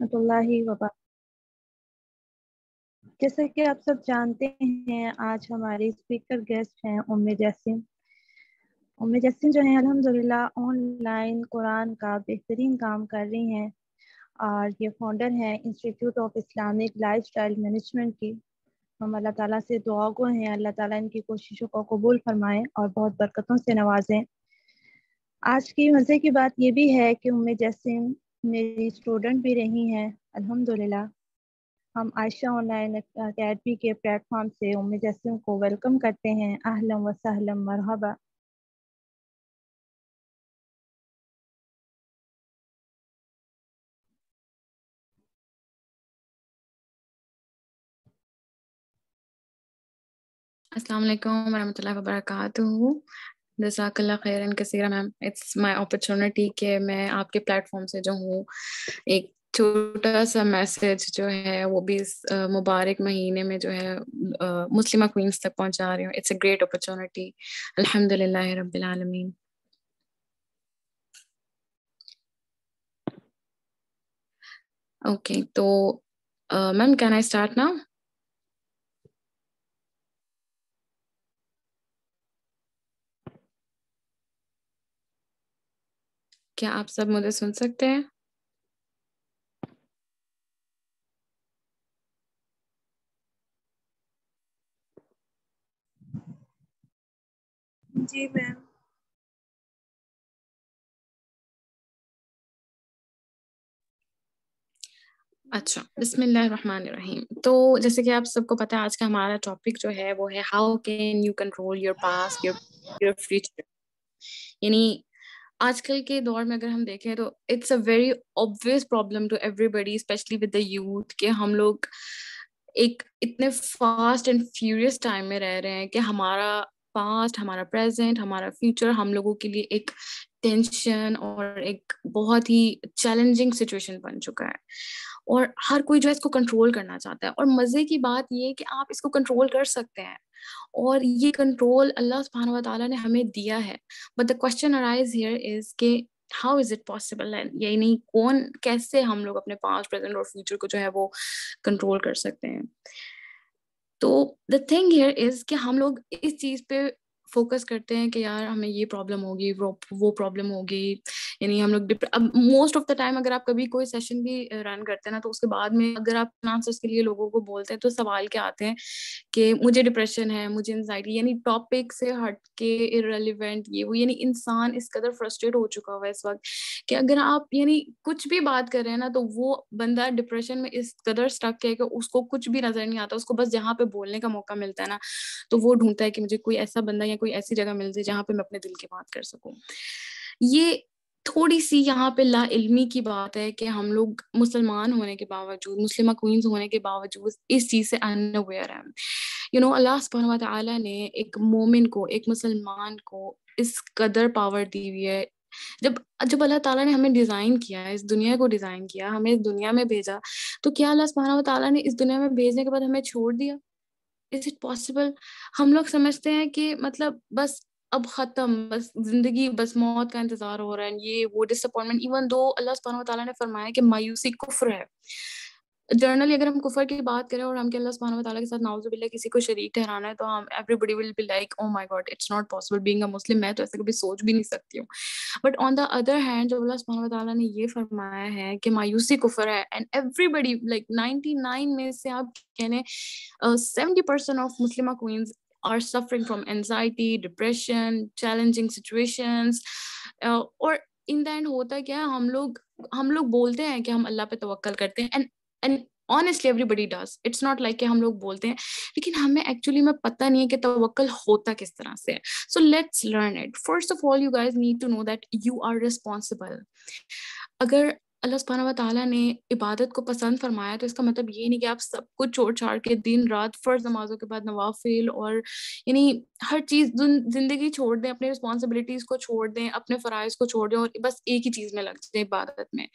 रहमतुल्लाहि वबरक जैसा कि आप सब जानते हैं आज हमारे स्पीकर गेस्ट हैं उम्मे जैसिम उम्मे जैसिम जो है अल्हम्दुलिल्लाह ऑनलाइन कुरान का बेहतरीन काम कर रही हैं और ये फाउंडर हैं institute of Islamic lifestyle management की हम अल्लाह ताला से दुआ गो हैं अल्लाह ताला इनकी कोशिशों को कबूल फरमाएं और बहुत बरकतों से नवाजें आज की मज़े की बात ये भी है कि उम्मे जैसिम मेरी स्टूडेंट भी रही हैं अल्हम्दुलिल्लाह हम आयशा ऑनलाइन अकेडमी के प्लेटफॉर्म से उम्मे जसम को वेलकम करते हैं अहलम वसहलम मरहबा अस्सलाम वालेकुम वरहमतुल्लाहि व बरकातुहू जजाकल्ला खैरन कसीरा मैम इट्स माय अपॉर्चुनिटी के मैं आपके प्लेटफॉर्म से जो हूँ एक छोटा सा मैसेज जो है वो भी इस मुबारक महीने में जो है मुस्लिम क्वींस तक पहुंचा रही हूँ इट्स अ ग्रेट अपॉर्चुनिटी अल्हम्दुलिल्लाह रब्बिल आलमीन ओके तो ma'am can I start now क्या आप सब मुझे सुन सकते हैं जी मैम अच्छा बिस्मिल्लाहिर्रहमानिर्रहीम तो जैसे कि आप सबको पता है आज का हमारा टॉपिक जो है वो है how can you control your past your your future यानी आजकल के दौर में अगर हम देखें तो it's a very obvious problem to everybody specially with the youth कि हम लोग एक इतने फास्ट एंड फ्यूरियस टाइम में रह रहे हैं कि हमारा पास्ट हमारा प्रेजेंट हमारा फ्यूचर हम लोगों के लिए एक टेंशन और एक बहुत ही चैलेंजिंग सिचुएशन बन चुका है और हर कोई जो है इसको कंट्रोल करना चाहता है और मज़े की बात ये कि आप इसको कंट्रोल कर सकते हैं और ये कंट्रोल अल्लाह सुबहान ताला ने हमें दिया है but the question arise here is के हाउ इज़ इट पॉसिबल है यही नहीं कौन कैसे हम लोग अपने पास प्रेजेंट और फ्यूचर को जो है वो कंट्रोल कर सकते हैं तो द थिंग हियर इज़ कि हम लोग इस चीज़ पे फोकस करते हैं कि यार हमें ये प्रॉब्लम होगी वो वो प्रॉब्लम होगी यानी हम लोग अब मोस्ट ऑफ द टाइम अगर आप कभी कोई सेशन भी रन करते हैं ना तो उसके बाद में अगर आप आंसर्स के लिए लोगों को बोलते हैं तो सवाल क्या आते हैं कि मुझे डिप्रेशन है मुझे एनजाइटी यानी टॉपिक से हट के इरेलीवेंट ये वो यानी इंसान इस कदर फ्रस्ट्रेट हो चुका हुआ है इस वक्त कि अगर आप यानी कुछ भी बात कर रहे हैं ना तो वो बंदा डिप्रेशन में इस कदर स्टक है कि उसको कुछ भी नजर नहीं आता उसको बस जहाँ पे बोलने का मौका मिलता है ना तो वो ढूंढता है कि मुझे कोई ऐसा बंदा या कोई ऐसी जगह मिल जाए जहाँ पे मैं अपने दिल की बात कर सकूँ ये थोड़ी सी यहाँ पे ला इल्मी की बात है कि हम लोग मुसलमान होने के बावजूद मुस्लिम क्वींस होने के बावजूद इस चीज़ से अनअवेयर है यू नो अल्लाह सुबहान तआला ने एक मोमिन को एक मुसलमान को इस कदर पावर दी हुई है जब जब अल्लाह ताला ने हमें डिज़ाइन किया इस दुनिया को डिज़ाइन किया हमें इस दुनिया में भेजा तो क्या अल्लाह सुबहाना ताला ने इस दुनिया में भेजने के बाद हमें छोड़ दिया इज इट पॉसिबल हम लोग समझते हैं कि मतलब बस अब खत्म बस जिंदगी बस मौत का इंतजार हो रहा है ये वो डिसअपॉइंटमेंट इवन दो अल्लाह ने फरमाया कि मायूसी कुफ्र है जर्नली अगर हम कुफर की बात करें और हम के अल्लाह सुबहान तआला के साथ नाउजुबिल्ला किसी को शरीक ठहराना है तो हम everybody will be like oh my God it's not possible being a Muslim मैं तो ऐसा कभी सोच भी नहीं सकती हूँ but on the other hand जब अल्लाह सुबहान तआला ने ये फरमाया है कि मायूसी कुफर है एंड एवरीबडी लाइक 99 में से आप कहने seventy percent of Muslim queens are suffering from anxiety, depression challenging situations, और इन द एंड होता क्या है हम लोग हम लोग बोलते हैं कि हम अल्लाह पे तवक्कल करते हैं and and honestly everybody does it's not like हम लोग बोलते हैं लेकिन हमें एक्चुअली में पता नहीं है कि तवक्ल होता किस तरह से है so let's learn it first of all you guys need to know that you are responsible अगर अल्लाह सुबहाना व ने इबादत को पसंद फरमाया तो इसका मतलब ये नहीं कि आप सब कुछ छोड़ छाड़ के दिन रात फ़र्ज नमाजों के बाद नवाफिल और यानी हर चीज़ ज़िंदगी छोड़ दें अपनी रिस्पॉन्सिबिलिटीज़ को छोड़ दें अपने फ़रज़ को छोड़ दें और बस एक ही चीज़ में लग जाए इबादत में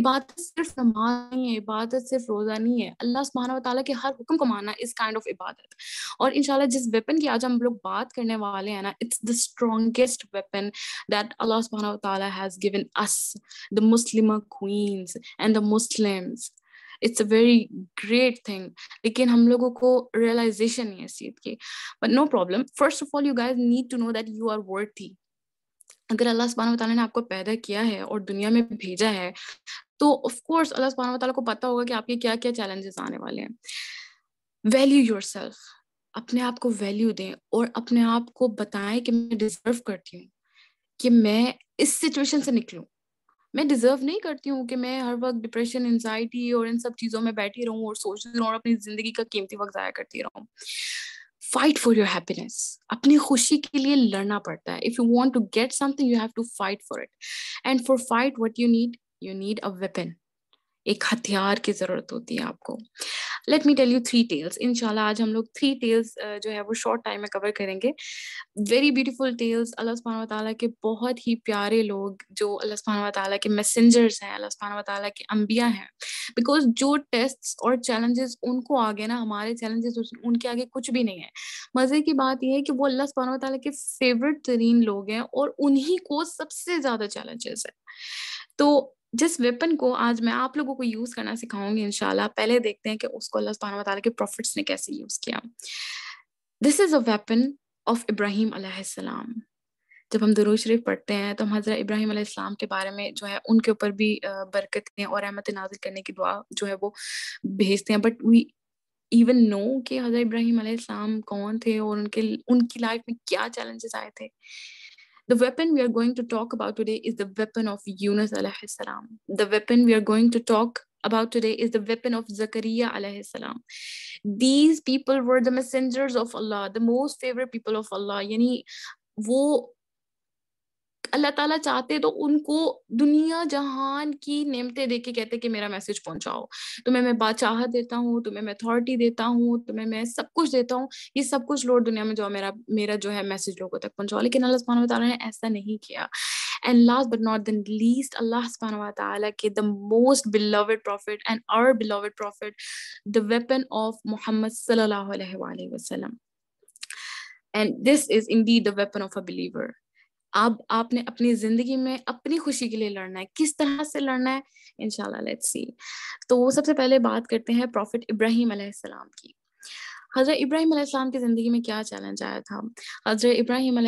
इबादत सिर्फ नमाज नहीं है इबादत सिर्फ रोज़ा नहीं है अल्लाह सुबहाना व के हर हुक्म को मानना इस काइंड ऑफ इबादत और इन जिस वेपन की आज हम लोग बात करने वाले हैं ना it's the strongest weapon that अल्लाह सुबहाना व has given us the Muslim queens and the Muslims. It's a very great thing. लेकिन हम लोगों को रियलाइजेशन नहीं है इस चीज की but no problem first of all you guys need to know that you are worthy अगर अल्लाह सुबहान तला ने आपको पैदा किया है और दुनिया में भेजा है तो ऑफकोर्स अल्लाह सुबहान तला को पता होगा कि आपके क्या क्या चैलेंजेस आने वाले हैं वैल्यू योर सेल्फ अपने आप को वैल्यू दें और अपने आप को बताएं कि मैं डिजर्व करती हूँ कि मैं इस सिचुएशन से निकलूँ मैं डिजर्व नहीं करती हूँ कि मैं हर वक्त डिप्रेशन एनजाइटी और इन सब चीज़ों में बैठी रहूँ और सोचती रहूँ और अपनी ज़िंदगी का कीमती वक्त ज़ाया करती रहूँ फाइट फॉर योर हैप्पीनेस अपनी खुशी के लिए लड़ना पड़ता है if you want to get something you have to fight for it and for fight what you need you need a weapon एक हथियार की ज़रूरत होती है आपको let me tell you three tales इंशाल्लाह आज हम लोग थ्री टेल्स जो है वो शॉर्ट टाइम में कवर करेंगे वेरी ब्यूटीफुल टेल्स अल्लाह सुबहाना ताला के बहुत ही प्यारे लोग जो अल्लाह सुबहाना ताला के मैसेंजर्स हैं अल्लाह सुबहाना ताला के अम्बिया हैं बिकॉज जो टेस्ट और चैलेंजेस उनको आगे ना हमारे चैलेंजेस उनके आगे कुछ भी नहीं है मज़े की बात यह है कि वो अल्लाह सुबहाना ताला के फेवरेट तरीन लोग हैं और उन्हीं को सबसे ज़्यादा चैलेंजेस है तो जिस वेपन को आज मैं आप लोगों को यूज करना सिखाऊंगी इनशाला पहले देखते हैं कि उसको अल्लाह सुबहाना तआला के प्रॉफिट्स ने कैसे यूज किया this is a weapon of इब्राहिम अलैहिस्सलाम जब हम दरूज शरीफ पढ़ते हैं तो हम हज़रत इब्राहिम अलैहिस्सलाम के बारे में जो है उनके ऊपर भी बरकतें और रहमत नाजिल करने की दुआ जो है वो भेजते हैं बट वी इवन नो कि हज़रत इब्राहिम अलैहिस्सलाम कौन थे और उनके उनकी लाइफ में क्या चैलेंजेस आए थे The weapon we are going to talk about today is the weapon of Yunus alayhi salam. The weapon we are going to talk about today is the weapon of Zakaria alayhi salam. These people were the messengers of Allah, the most favorite people of Allah. Yani, wo अल्लाह ताला चाहते तो उनको दुनिया जहान की नेमतें दे के कहते कि मेरा मैसेज पहुंचाओ तुम्हें मैं बादशाहत देता हूँ तुम्हें मैं अथॉरिटी देता हूँ तुम्हें मैं सब कुछ देता हूँ ये सब कुछ लॉर्ड दुनिया में जाओ मेरा मेरा जो है मैसेज लोगों तक पहुंचाओ लेकिन अल्लाह सुबहान तला ने ऐसा नहीं किया and last but not the least allah subhanahu wa ta'ala ke the most beloved prophet and our beloved prophet the weapon of muhammad sallallahu alaihi wasallam and this is indeed the weapon of a believer अब आपने अपनी जिंदगी में अपनी खुशी के लिए लड़ना है किस तरह से लड़ना है इनशाला लेट्स सी तो सबसे पहले बात करते हैं प्रॉफिट इब्राहिम की हज़रत इब्राहिम की ज़िंदगी में क्या चैलेंज आया था हज़रत इब्राहिम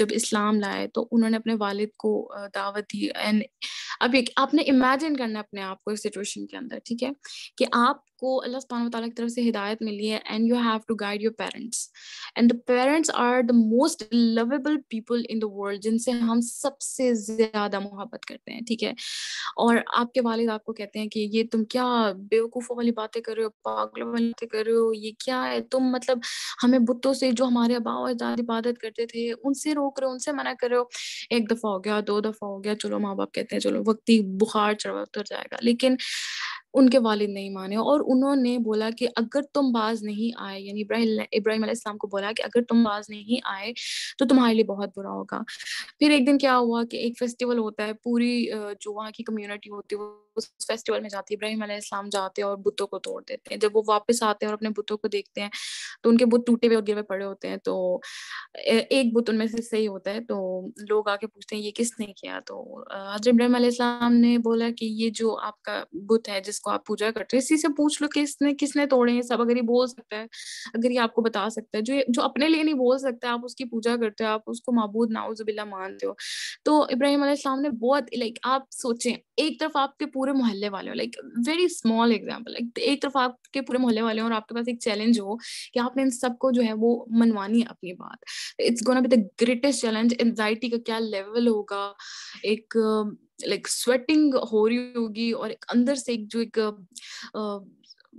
जब इस्लाम लाए तो उन्होंने अपने वालिद को दावत दी एंड अब एक आपने इमेजिन करना अपने आप को इस सिचुएशन के अंदर ठीक है कि आपको अल्लाह सुबहान तौला की तरफ से हिदायत मिली है and you have to guide your parents and the parents are the most lovable people in the world जिनसे हम सबसे ज़्यादा मोहब्बत करते हैं ठीक है और आपके वालिद आपको कहते हैं कि ये तुम क्या बेवकूफ़ों वाली बातें कर रहे हो पागलों वाली बातें कर रहे हो ये क्या है तुम मतलब हमें बुतों से जो हमारे अबाव अजदाद इबादत करते थे उनसे रोक रहे हो उनसे मना कर रहे हो एक दफ़ा हो गया दो दफ़ा हो गया चलो माँ बाप कहते हैं चलो वक्त ही बुखार चढ़वा उतर जाएगा लेकिन उनके वालिद नहीं माने और उन्होंने बोला कि अगर तुम बाज नहीं आए यानी इब्राहिम इब्राहिम को बोला कि अगर तुम बाज नहीं आए तो तुम्हारे लिए बहुत बुरा होगा फिर एक दिन क्या हुआ कि एक फेस्टिवल होता है पूरी जो वहाँ की कम्युनिटी होती है वो उस फेस्टिवल में जाती है इब्राहिम इस्लाम जाते हैं और बुतों को तोड़ देते हैं जब वो वापस आते हैं और अपने बुतों को देखते हैं तो उनके बुत टूटे हुए और गिरे पड़े होते हैं तो एक बुत उनमें से सही होता है तो लोग आके पूछते हैं ये किसने किया तो हजर इब्राहिम इस्लाम ने बोला कि ये जो आपका बुत है जिसको आप पूजा करते हो इसी से पूछ लो किसने किसने तोड़े हैं सब अगर ये बोल सकता है अगर ये आपको बता सकता है जो जो अपने लिए नहीं बोल सकता आप उसकी पूजा करते हो आप उसको मबूद नाउजबिल्ला मान जानते हो तो इब्राहिम अलैहिस्सलाम ने बहुत लाइक आप सोचें एक तरफ आपके पूरे मोहल्ले वाले हो like very small example like एक तरफ आपके पूरे मोहल्ले वाले हो और आपके पास एक चैलेंज हो कि आपने इन सबको जो है वो मनवानी है अपनी बात it's gonna be the greatest challenge anxiety का क्या लेवल होगा एक लाइक स्वेटिंग हो रही होगी और एक अंदर से एक जो एक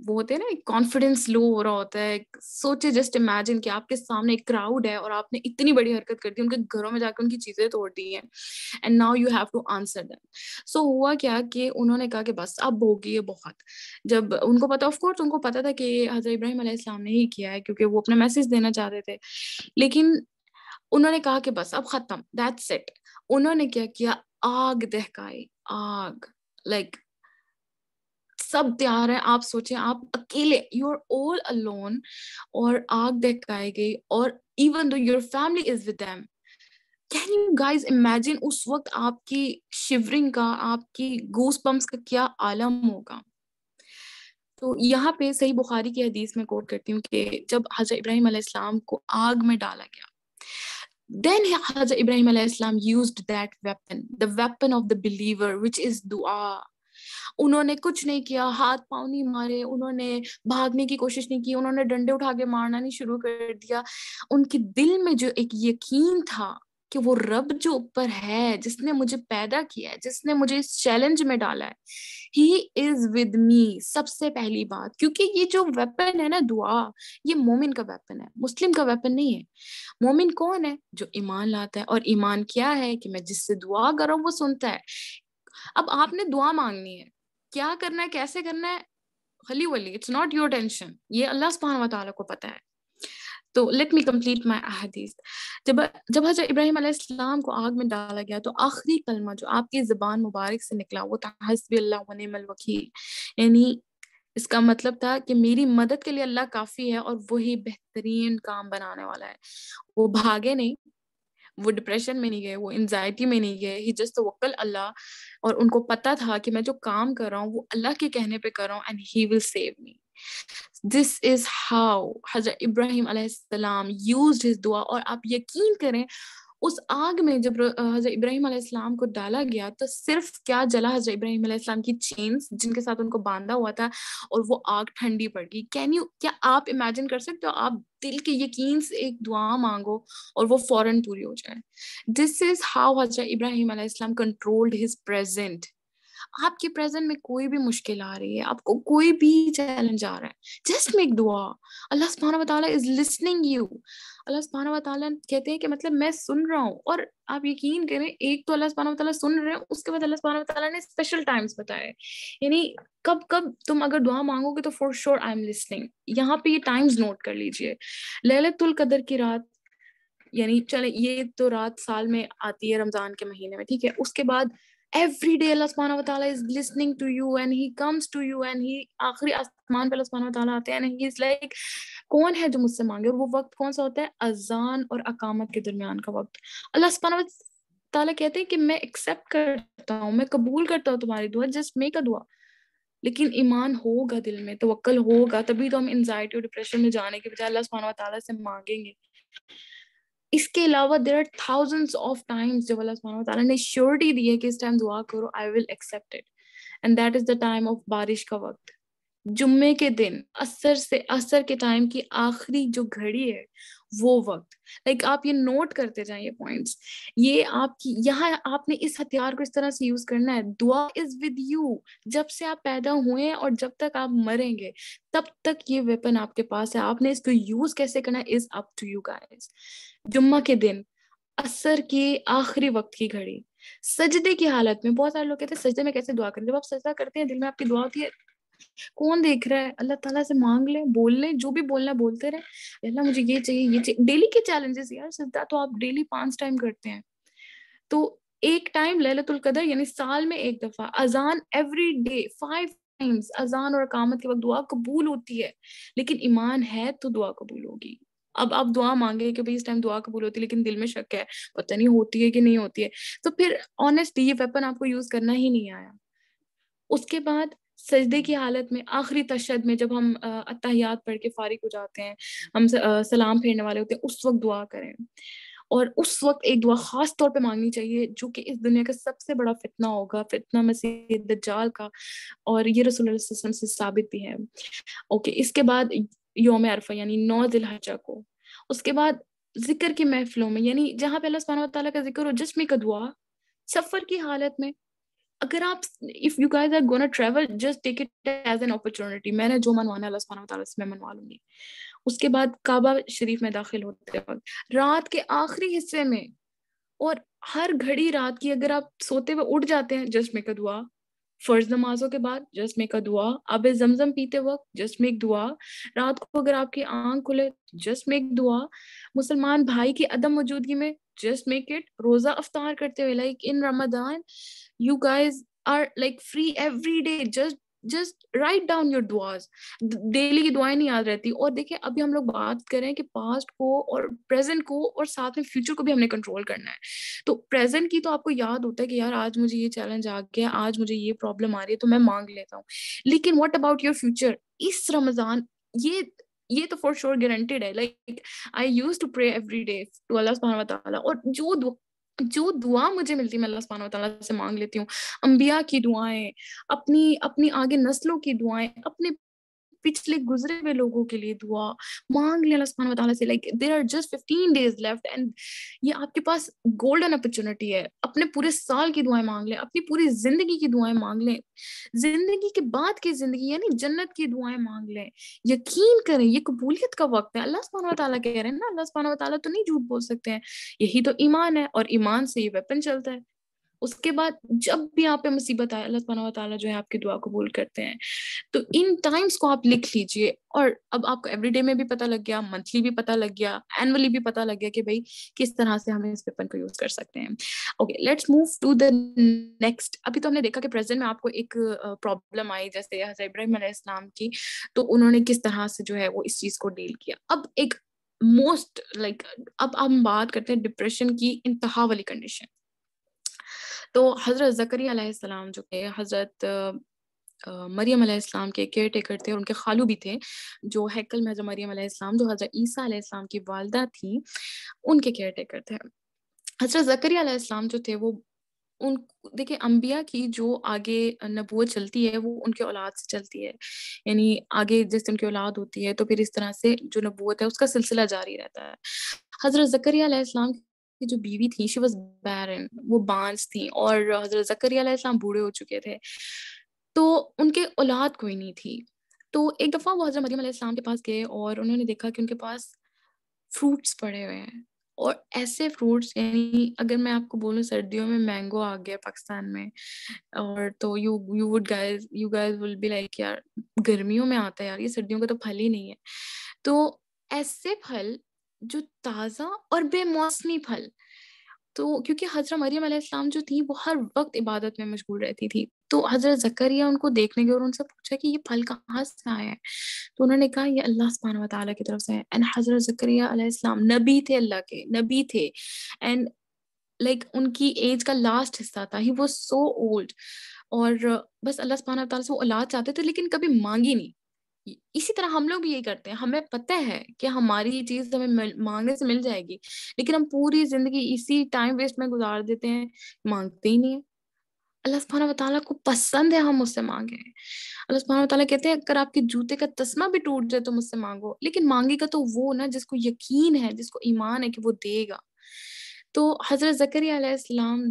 वो होते हैं ना एक कॉन्फिडेंस लो हो रहा होता है सोचे जस्ट इमेजिन कि आपके सामने एक क्राउड है और आपने इतनी बड़ी हरकत कर दी उनके घरों में जाकर उनकी चीजें तोड़ दी हैं and now you have to answer them so हुआ क्या कि उन्होंने कहा कि बस अब होगी ये बहुत जब उनको पता ऑफकोर्स उनको पता था कि हजरत इब्राहिम इस्लाम ने ही किया है क्योंकि वो अपना मैसेज देना चाहते थे लेकिन उन्होंने कहा कि बस अब खत्म दैट्स इट उन्होंने क्या किया आग दहकाई आग लाइक like, सब तैयार है आप सोचे आप अकेले यू आर ऑल अलोन और आग दहकाई गई और even though your family is with them can you guys imagine उस वक्त आपकी शिवरिंग का आपकी गूस पम्प्स का क्या आलम होगा तो यहाँ पे सही बुखारी की हदीस में कोट करती हूँ कि जब हजर इब्राहिम अलैहिस्सलाम को आग में डाला गया देन हजर इब्राहिम अलैहिस्सलाम used that weapon the weapon of the believer which is दुआ उन्होंने कुछ नहीं किया हाथ पाँव नहीं मारे उन्होंने भागने की कोशिश नहीं की उन्होंने डंडे उठा के मारना नहीं शुरू कर दिया उनके दिल में जो एक यकीन था कि वो रब जो ऊपर है जिसने मुझे पैदा किया है जिसने मुझे इस चैलेंज में डाला है ही इज विद मी सबसे पहली बात क्योंकि ये जो वेपन है ना दुआ ये मोमिन का वेपन है मुस्लिम का वेपन नहीं है मोमिन कौन है जो ईमान लाता है और ईमान क्या है कि मैं जिससे दुआ कर रहा हूँ वो सुनता है अब आपने दुआ मांगनी है क्या करना है कैसे करना है हली वली इट्स नॉट योर टेंशन ये अल्लाह सुबहान वाली को पता है तो लेट मी कंप्लीट माई अहदीस जब जब हजरत इब्राहिम अलैहिस्सलाम को आग में डाला गया तो आखिरी कलमा जो आपकी ज़बान मुबारक से निकला वो था हसबी अल्लाह वनमल वकील यानी इसका मतलब था कि मेरी मदद के लिए अल्लाह काफ़ी है और वही बेहतरीन काम बनाने वाला है वो भागे नहीं वो डिप्रेशन में नहीं गए वो एनजाइटी में नहीं गए ही जस्ट वक्ल अल्लाह और उनको पता था कि मैं जो काम कर रहा हूँ वो अल्लाह के कहने पे कर रहा हूँ and he will save me this is how हजरत इब्राहिम यूज हिज दुआ और आप यकीन करें उस आग में जब हजरत इब्राहिम अलैहिस्सलाम को डाला गया तो सिर्फ क्या जला हजरत इब्राहिम अलैहिस्सलाम की चेन्स जिनके साथ उनको बांधा हुआ था और वो आग ठंडी पड़ गई कैन यू क्या आप इमेजिन कर सकते हो आप दिल के यकीन से एक दुआ मांगो और वो फौरन पूरी हो जाए दिस इज हाउ हजरत इब्राहिम अलैहिस्सलाम कंट्रोल्ड हिज प्रेजेंट आपके प्रेजेंट में कोई भी मुश्किल आ रही है आपको कोई भी चैलेंज आ रहा है जस्ट मेक दुआ अल्लाह सुबहाना वाली इज लिसनिंग यू अल्लाह सुबहाना वाली कहते हैं कि मतलब मैं सुन रहा हूँ और आप यकीन करें एक तो अल्लाह सुबहाना वाली सुन रहे हैं उसके बाद अल्लाह सुबहाना वाली ने स्पेशल टाइम्स बताए यानी कब कब तुम अगर दुआ मांगोगे तो for sure I am listening यहाँ पे ये टाइम्स नोट कर लीजिए ललितुल कदर की रात यानी चले ये तो रात साल में आती है रमजान के महीने में ठीक है उसके बाद every day Allah subhanahu wa ta'ala is listening to you and he comes to you and he आखिरी आसमान पे Allah subhanahu wa ta'ala आते हैं and he is like कौन है जो मुझसे मांगे और वो वक्त कौन सा होता है अजान और अकामत के दरमियान का वक्त अल्लाह subhanahu wa ताला कहते हैं कि मैं एक्सेप्ट करता हूँ मैं कबूल करता हूँ तुम्हारी दुआ जस्ट मेक अ दुआ लेकिन ईमान होगा दिल में तो होगा तभी तो हम एनजाइटी और डिप्रेशन में जाने के बजाय अल्लाह सुबहाना ताला से मांगेंगे इसके अलावा there are thousand of times जब अल्लाह ने श्योरिटी दी है कि इस टाइम दुआ करो I will accept it and that is the time of बारिश का वक्त जुम्मे के दिन असर से असर के टाइम की आखिरी जो घड़ी है वो वक्त लाइक like, आप ये नोट करते जाए ये पॉइंट्स ये आपकी यहाँ आपने इस हथियार को इस तरह से यूज करना है दुआ इज विद यू जब से आप पैदा हुए हैं और जब तक आप मरेंगे तब तक ये वेपन आपके पास है आपने इसको यूज कैसे करना है is up to you guys जुम्मा के दिन असर के आखिरी वक्त की घड़ी सजदे की हालत में बहुत सारे लोग कहते हैं सजदे में कैसे दुआ करें जब आप सजदा करते हैं दिल में आपकी दुआ होती है कौन देख रहा है अल्लाह ताला से मांग ले बोल ले जो भी बोलना बोलते रहे अल्लाह मुझे ये चाहिए ये चाहिए डेली के चैलेंजेस यार सिद्धा तो आप डेली पांच टाइम करते हैं तो एक टाइम ललतुल कदर यानी साल में एक दफा अजान एवरी डे फाइव टाइम्स अजान और अकामत के वक्त दुआ कबूल होती है लेकिन ईमान है तो दुआ कबूल होगी अब आप दुआ मांगे कि भाई इस टाइम दुआ कबूल होती है लेकिन दिल में शक है पता नहीं होती है कि नहीं होती है तो फिर ऑनेस्टली ये वेपन आपको यूज करना ही नहीं आया उसके बाद सजदे की हालत में आखिरी तशद में जब हम अतहयात पढ़ के फारिग हो जाते हैं हम सलाम फेरने वाले होते हैं उस वक्त दुआ करें और उस वक्त एक दुआ खास तौर पे मांगनी चाहिए जो कि इस दुनिया का सबसे बड़ा फितना होगा फितना मसीह दज्जाल का और ये रसूल से साबित भी है ओके इसके बाद योम अरफा यानी नौ दिलहजा को उसके बाद जिक्र की महफिलों में यानी जहाँ पे अल्लाह सुबहाना तला का जिक्र हो जिसमें का दुआ सफ़र की हालत में अगर आप if you guys are gonna travel just take it as an opportunity मैंने जो मनवाना अल्लाह सुबहाना तआला से मैं मनवा लूंगी उसके बाद काबा शरीफ में दाखिल होते वक्त रात के आखिरी हिस्से में और हर घड़ी रात की अगर आप सोते हुए उठ जाते हैं जस्ट मेक अ दुआ फर्ज नमाजों के बाद जस्ट मेक अ दुआ आप जमजम पीते वक्त जस्ट मेक दुआ रात को अगर आपकी आंख खुले जस्ट मेक दुआ मुसलमान भाई की अदम मौजूदगी में जस्ट मेक इट रोजा अफ्तार करते हुए like in Ramadan you guys are like free every day just just write down your दुआज डेली की दुआएं नहीं याद रहती और देखिए अभी हम लोग बात करें कि पास्ट को और प्रेजेंट को और साथ में फ्यूचर को भी हमने कंट्रोल करना है तो प्रेजेंट की तो आपको याद होता है कि यार आज मुझे ये चैलेंज आ गया आज मुझे ये प्रॉब्लम आ रही है तो मैं मांग लेता हूँ लेकिन वॉट अबाउट योर फ्यूचर इस रमजान ये ये तो फॉर श्योर गारंटेड है like I use to pray every day to अल्लाह सुबहान और जो जो दुआ मुझे मिलती है मैं अल्लाह सुबहाना तला से मांग लेती हूँ अंबिया की दुआएं अपनी अपनी आगे नस्लों की दुआएं अपने पिछले गुजरे हुए लोगों के लिए दुआ मांग लें से like there are just fifteen days left and ये आपके पास गोल्डन अपॉर्चुनिटी है अपने पूरे साल की दुआएं मांग लें अपनी पूरी जिंदगी की दुआएं मांग लें जिंदगी के बाद की जिंदगी यानी जन्नत की दुआएं मांग लें यकीन करें ये कबूलियत का वक्त है अल्लाह सुबह ताला कह रहे हैं ना अल्लाह सुबह तो नहीं झूठ बोल सकते हैं यही तो ईमान है और ईमान से ये वेपन चलता है उसके बाद जब भी आप पे मुसीबत आए अल्लाह तबारा ताला जो है आपकी दुआ कबूल करते हैं तो इन टाइम्स को आप लिख लीजिए और अब आपको एवरीडे में भी पता लग गया मंथली भी पता लग गया एनुअली भी पता लग गया कि भाई किस तरह से हम इस पेपर को यूज कर सकते हैं okay let's move to the next अभी तो हमने देखा कि प्रेजेंट में आपको एक प्रॉब्लम आई जैसे हजरत इब्राहिम इस्लाम की तो उन्होंने किस तरह से जो है वो इस चीज को डील किया अब एक मोस्ट लाइक like, अब हम बात करते हैं डिप्रेशन की इंतहा वाली कंडीशन तो हज़रत ज़करिया जो के हज़रत मरियम अलैहिस्सलाम के केयर टेकर थे और उनके खालू भी थे जो हैकल में हजरत मरियम अलैहिस्सलाम जो हज़रत ईसा अलैहिस्सलाम की वालदा थी उनके केयर टेकर थे हज़रत ज़करिया अलैहिस्सलाम जो थे वो उन देखिए अम्बिया की जो आगे नबूत चलती है वो उनके औलाद से चलती है यानी आगे जैसे उनकी औलाद होती है तो फिर इस तरह से जो नबूत है उसका सिलसिला जारी रहता है हज़रत जकरिया की जो बीवी थी शी वॉज बैरन वो बांस थी और हजरत जकरिया बूढ़े हो चुके थे तो उनके औलाद कोई नहीं थी तो एक दफ़ा वो हजरत मरीम के पास गए और उन्होंने देखा कि उनके पास फ्रूट्स पड़े हुए हैं और ऐसे फ्रूट्स यानी अगर मैं आपको बोलूं सर्दियों में मैंगो आ गया पाकिस्तान में और तो you you would guys you guys will be like यार गर्मियों में आता है यार ये सर्दियों का तो फल ही नहीं है तो ऐसे फल जो ताज़ा और बेमौसमी फल तो क्योंकि हजरत मरियम अलैहिस्सलाम जो थी वो हर वक्त इबादत में मशगूल रहती थी तो हजरत जकरिया उनको देखने गए और उनसे पूछा कि ये फल कहाँ से आया है तो उन्होंने कहा ये अल्लाह सुबहान व तआला की तरफ से है एंड हजरत जकरिया अलैहिस्सलाम नबी थे अल्लाह के नबी थे एंड लाइक like, उनकी एज का लास्ट हिस्सा था ही वो सो ओल्ड और बस अल्लाह सुबहान तआला से वो औलाद चाहते थे लेकिन कभी मांगी नहीं इसी तरह हम लोग भी यही करते हैं हमें पता है कि हमारी चीज हमें मांगने से मिल जाएगी लेकिन हम पूरी जिंदगी इसी टाइम वेस्ट में गुजार देते हैं मांगते ही नहीं है अल्लाह सुबहाना वाली को पसंद है हम उससे मांगे अल्लाह सुबहाना वाली कहते हैं अगर आपके जूते का तस्मा भी टूट जाए तो मुझसे मांगो लेकिन मांगेगा तो वो ना जिसको यकीन है जिसको ईमान है कि वो देगा तो हजरत जकरिया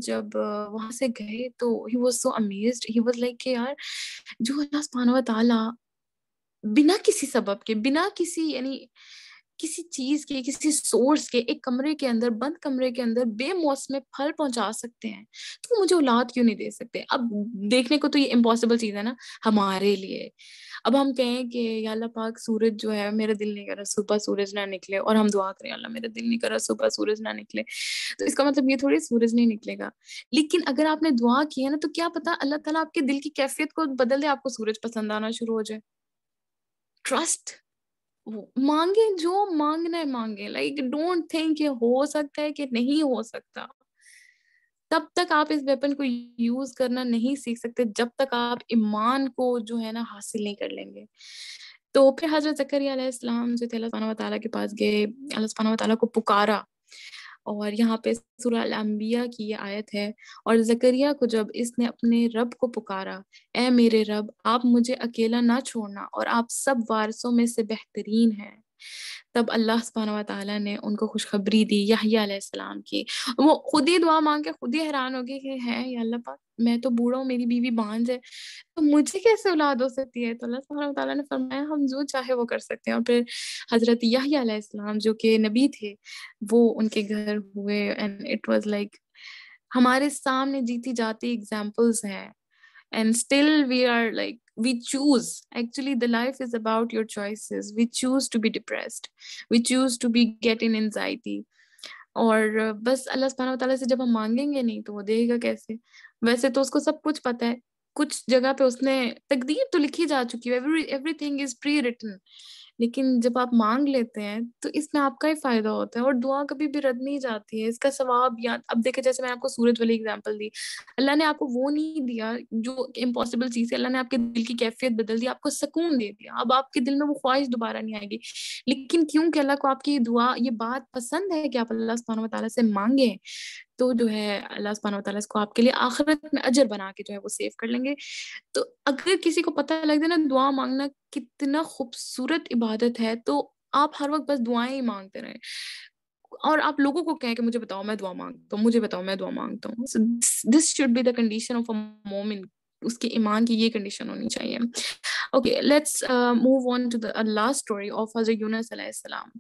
जब वहां से गए तो he was so amaze he was like के यार जो अल्लाह सुबहाना वाली बिना किसी सबब के बिना किसी यानी किसी चीज के किसी सोर्स के एक कमरे के अंदर बंद कमरे के अंदर बेमौसम फल पहुंचा सकते हैं तो मुझे औलाद क्यों नहीं दे सकते अब देखने को तो ये इम्पॉसिबल चीज है ना हमारे लिए अब हम कहें कि अल्लाह पाक सूरज जो है मेरा दिल नहीं कर रहा सुबह सूरज ना निकले और हम दुआ करें अल्लाह मेरा दिल नहीं कर रहा सुबह सूरज ना निकले तो इसका मतलब ये थोड़ी सूरज नहीं निकलेगा लेकिन अगर आपने दुआ की है ना तो क्या पता अल्लाह ताला आपके दिल की कैफियत को बदल दे आपको सूरज पसंद आना शुरू हो जाए ट्रस्ट मांगे जो मांगना है मांगे लाइक डोंट थिंक ये हो सकता है कि नहीं हो सकता तब तक आप इस वेपन को यूज करना नहीं सीख सकते जब तक आप ईमान को जो है ना हासिल नहीं कर लेंगे तो फिर हजरत जकरिया जो थे अल्लाह के पास गए अल्लाह को पुकारा और यहाँ पे सुरबिया की ये आयत है और जकरिया को जब इसने अपने रब को पुकारा ए मेरे रब आप मुझे अकेला ना छोड़ना और आप सब वारसों में से बेहतरीन हैं तब अल्लाह ताला ने उनको खुशखबरी दी यही सलाम की वो खुद ही दुआ मांग के खुद ही हैरान हो गए कि है या अल्लाह पाक मैं तो बूढ़ा हूँ मेरी बीवी बांझ है तो मुझे कैसे औलाद हो सकती है तो अल्लाह सुबहान ने फरमाया हम जो चाहे वो कर सकते हैं और फिर हज़रत याहिया अलैहिस्सलाम जो कि नबी थे वो उनके घर हुए एंड इट वॉज लाइक हमारे सामने जीती जाती एग्जाम्पल्स हैं and still we are like we choose actually the life is about your choices we choose to be depressed we choose to be getting anxiety और बस अल्लाह सुबहाना तला से जब हम मांगेंगे नहीं तो वो देगा कैसे वैसे तो उसको सब कुछ पता है कुछ जगह पे उसने तकदीर तो लिखी जा चुकी है every everything is pre written लेकिन जब आप मांग लेते हैं तो इसमें आपका ही फायदा होता है और दुआ कभी भी रद्द नहीं जाती है इसका सवाब या अब देखे जैसे मैंने आपको सूरज वाली एग्जाम्पल दी अल्लाह ने आपको वो नहीं दिया जो इम्पॉसिबल चीज़ है अल्लाह ने आपके दिल की कैफियत बदल दी आपको सुकून दे दिया अब आपके दिल में वो ख्वाहिश दोबारा नहीं आएगी लेकिन क्योंकि अल्लाह को आपकी दुआ ये बात पसंद है कि आप अल्लाह से मांगे तो जो है अल्लाह सुबहान तला इसको आपके लिए आखिरत में अजर बना के जो है वो सेव कर लेंगे तो अगर किसी को पता लग जाए ना दुआ मांगना कितना खूबसूरत इबादत है तो आप हर वक्त बस दुआएं ही मांगते रहे और आप लोगों को कहें कि मुझे बताओ मैं दुआ मांगता हूँ मुझे बताओ मैं दुआ मांगता हूँ this should be the condition of a मोमिन उसके ईमान की ये कंडीशन होनी चाहिए okay let's move on to the last story of हजर यूनस अलैहिस्सलाम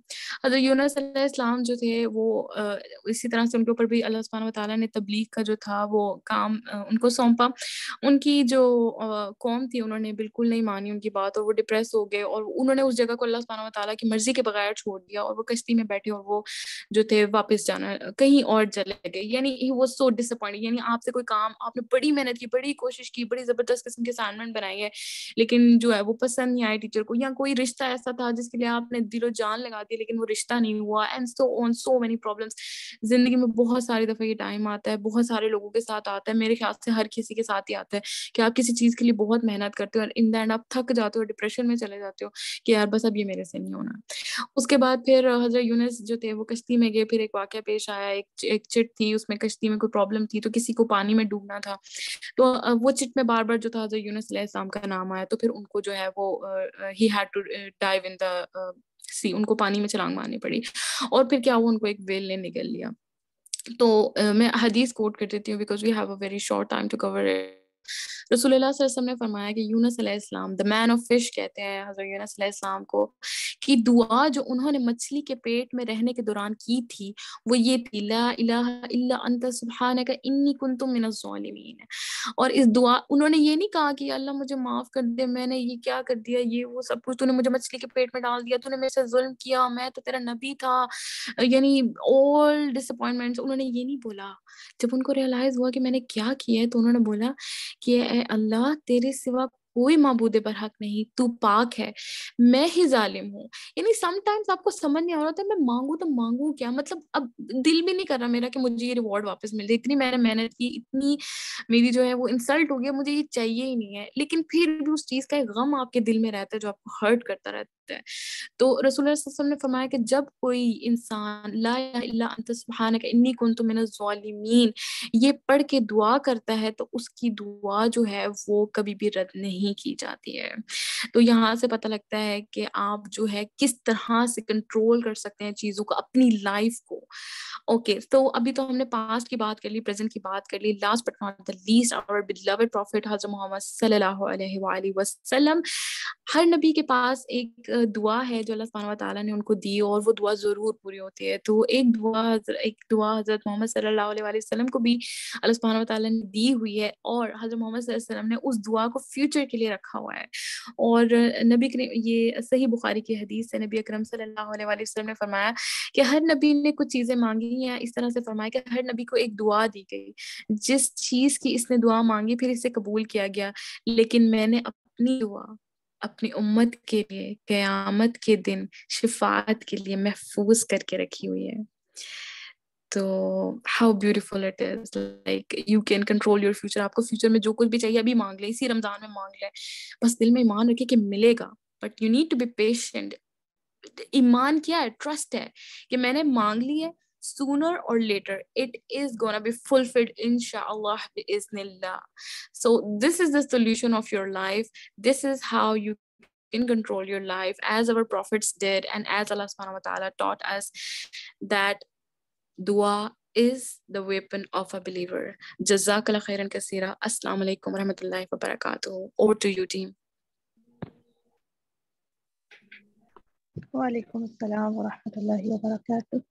हजरत यूनस अलैहिस्सलाम जो थे वो uh, इसी तरह से उनके ऊपर भी अल्लाह सुबहान वाली ने तबलीग का जो था वो काम uh, उनको सौंपा उनकी जो uh, कौम थी उन्होंने बिल्कुल नहीं मानी उनकी बात और वो डिप्रेस हो गए और उन्होंने उस जगह को अल्लाह सुबहान वाली की मर्जी के बगैर छोड़ दिया और वो कश्ती में बैठे और वो जो थे वापस जाना कहीं और चले गए यानी वो सो डिसअपॉइंटेड यानी आपसे कोई काम आपने बड़ी मेहनत की बड़ी कोशिश की बड़ी जबरदस्त किस्म के असाइनमेंट बनाए है लेकिन जो है वो पसंद नहीं आए टीचर को या कोई रिश्ता ऐसा था जिसके लिए आपने दिलो जान लगा दी लेकिन वो रिश्ता नहीं हुआ and so on so many problems जिंदगी में बहुत सारी दफा ये टाइम आता है बहुत सारे लोगों के साथ आता है मेरे ख्याल से हर किसी के साथ ही आता है कि आप किसी चीज के लिए बहुत मेहनत करते हो और इन द एंड आप थक जाते हो डिप्रेशन में चले जाते हो कि यार बस अब ये मेरे से नहीं होना उसके बाद फिर हजरत यूनिस जो थे वो कश्ती में गए फिर एक वाक्य पेश आया एक एक चिट थी उसमें कश्ती में कोई प्रॉब्लम थी तो किसी को पानी में डूबना था तो वो चिट पे बार बार जो था हजरत यूनस इस्लाम का नाम आया तो फिर उनको जो है वो ही had to dive in the sea उनको पानी में छलांग मारनी पड़ी और फिर क्या हुआ उनको एक वेल ने निकल लिया तो uh, मैं हदीस कोट कर देती हूँ because we have a very short time to cover it रसूलुल्लाह ने फरमाया कि यूनस अलैहिस्सलाम द मैन ऑफ फिश कहते हैं हजरत यूनस अलैहिस्सलाम को कि दुआ जो उन्होंने मछली के पेट में रहने के दौरान की थी वो ये थी ला इलाहा इल्ला अंत सुब्हानक इन्नी कुंतु मिनज़्ज़ालिमीन और इस दुआ उन्होंने ये नहीं कहा कि अल्लाह मुझे माफ कर दे मैंने ये क्या कर दिया ये वो सब कुछ तूने मुझे मछली के पेट में डाल दिया तूने मेरे से जुल्म किया मैं तो तेरा नबी था यानी ऑल डिसअपॉइंटमेंट्स उन्होंने ये नहीं बोला जब उनको रियलाइज हुआ कि मैंने क्या किया है तो उन्होंने बोला कि ए अल्लाह तेरे सिवा कोई मबूदे पर हक नहीं तू पाक है मैं ही जालिम हूँ यानी समटाइम्स आपको समझ नहीं आ रहा था मैं मांगू तो मांगू क्या मतलब अब दिल भी नहीं कर रहा मेरा कि मुझे ये रिवॉर्ड वापस मिल जाए इतनी मैंने मेहनत की इतनी मेरी जो है वो इंसल्ट हो गया मुझे ये चाहिए ही नहीं है लेकिन फिर भी उस चीज़ का एक गम आपके दिल में रहता है जो आपको हर्ट करता रहता सकता है तो रसूल ने फरमाया कि जब कोई इंसान ला अंतसबहान कन तो मैंने ालिमीन ये पढ़ के दुआ करता है तो उसकी दुआ जो है वो कभी भी रद्द नहीं की जाती है तो यहाँ से पता लगता है कि आप जो है किस तरह से कंट्रोल कर सकते हैं चीज़ों को अपनी लाइफ को ओके तो अभी तो हमने पास्ट की बात कर ली प्रेजेंट की बात कर ली last but not the least our beloved prophet हजरत मोहम्मद सल्लल्लाहु अलैहि वसल्लम हर नबी के पास एक दुआ है जो अल्लाह सुबहान तआला ने उनको दी और वो दुआ ज़रूर पूरी होती है तो एक दुआ एक दुआ हज़रत मोहम्मद सल्लल्लाहु अलैहि वसल्लम को भी अल्लाह सुबहान तआला ने दी हुई है और हज़रत मोहम्मद सल्लल्लाहु अलैहि वसल्लम ने उस दुआ को फ्यूचर के लिए रखा हुआ है और नबी करीम ये सही बुखारी की हदीस है नबी अकरम सल्लल्लाहु अलैहि वसल्लम ने फरमाया कि हर नबी ने कुछ चीज़ें मांगी है इस तरह से फरमाया कि हर नबी को एक दुआ दी गई जिस चीज की इसने दुआ मांगी फिर इसे कबूल किया गया लेकिन मैंने अपनी दुआ अपनी उम्मत के लिए क़यामत के दिन शिफात के लिए महफूज करके रखी हुई है तो how beautiful it is like you can control your future आपको फ्यूचर में जो कुछ भी चाहिए अभी मांग लें इसी रमज़ान में मांग लें बस दिल में ईमान रखे कि मिलेगा but you need to be patient ईमान क्या है ट्रस्ट है कि मैंने मांग ली है sooner or later it is gonna be fulfilled inshallah biiznillah so this is the solution of your life this is how you can control your life as our prophets did and as allah subhanahu wa ta'ala taught us that dua is the weapon of a believer jazakallah khairan kaseera assalamu alaikum warahmatullahi wabarakatuh over to you team وعليكم السلام ورحمة الله وبركاته